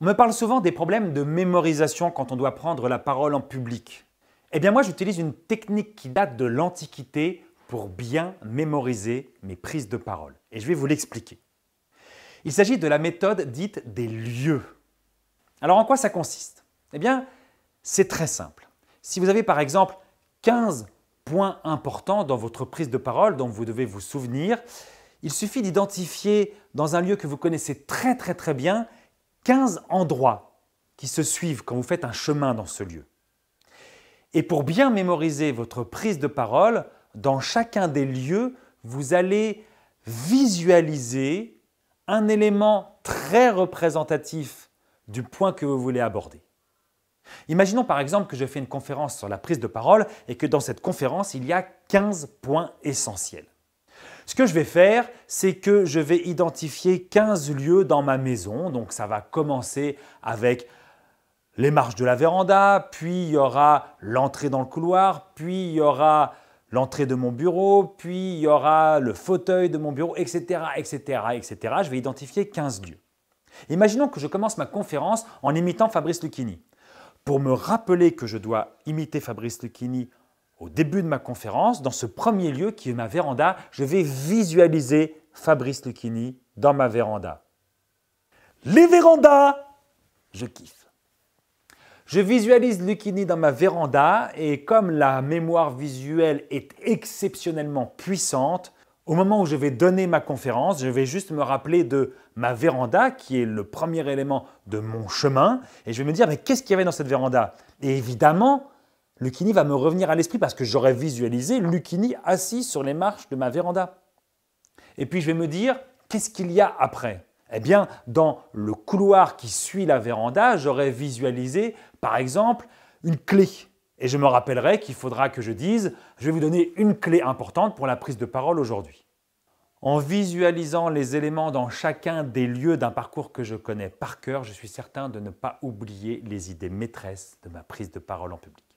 On me parle souvent des problèmes de mémorisation quand on doit prendre la parole en public. Eh bien moi j'utilise une technique qui date de l'Antiquité pour bien mémoriser mes prises de parole. Et je vais vous l'expliquer. Il s'agit de la méthode dite des lieux. Alors en quoi ça consiste Eh bien c'est très simple. Si vous avez par exemple 15 points importants dans votre prise de parole dont vous devez vous souvenir, il suffit d'identifier dans un lieu que vous connaissez très très très bien 15 endroits qui se suivent quand vous faites un chemin dans ce lieu. Et pour bien mémoriser votre prise de parole, dans chacun des lieux, vous allez visualiser un élément très représentatif du point que vous voulez aborder. Imaginons par exemple que je fais une conférence sur la prise de parole et que dans cette conférence, il y a 15 points essentiels. Ce que je vais faire, c'est que je vais identifier 15 lieux dans ma maison. Donc ça va commencer avec les marches de la véranda, puis il y aura l'entrée dans le couloir, puis il y aura l'entrée de mon bureau, puis il y aura le fauteuil de mon bureau, etc., etc., etc. Je vais identifier 15 lieux. Imaginons que je commence ma conférence en imitant Fabrice Lucchini. Pour me rappeler que je dois imiter Fabrice Lucchini au début de ma conférence, dans ce premier lieu qui est ma véranda, je vais visualiser Fabrice Lucchini dans ma véranda. Les vérandas Je kiffe. Je visualise Lucchini dans ma véranda et comme la mémoire visuelle est exceptionnellement puissante, au moment où je vais donner ma conférence, je vais juste me rappeler de ma véranda, qui est le premier élément de mon chemin, et je vais me dire, mais qu'est-ce qu'il y avait dans cette véranda Et évidemment, Lucini va me revenir à l'esprit parce que j'aurais visualisé Lucini assis sur les marches de ma véranda. Et puis je vais me dire, qu'est-ce qu'il y a après Eh bien, dans le couloir qui suit la véranda, j'aurais visualisé, par exemple, une clé. Et je me rappellerai qu'il faudra que je dise, je vais vous donner une clé importante pour la prise de parole aujourd'hui. En visualisant les éléments dans chacun des lieux d'un parcours que je connais par cœur, je suis certain de ne pas oublier les idées maîtresses de ma prise de parole en public.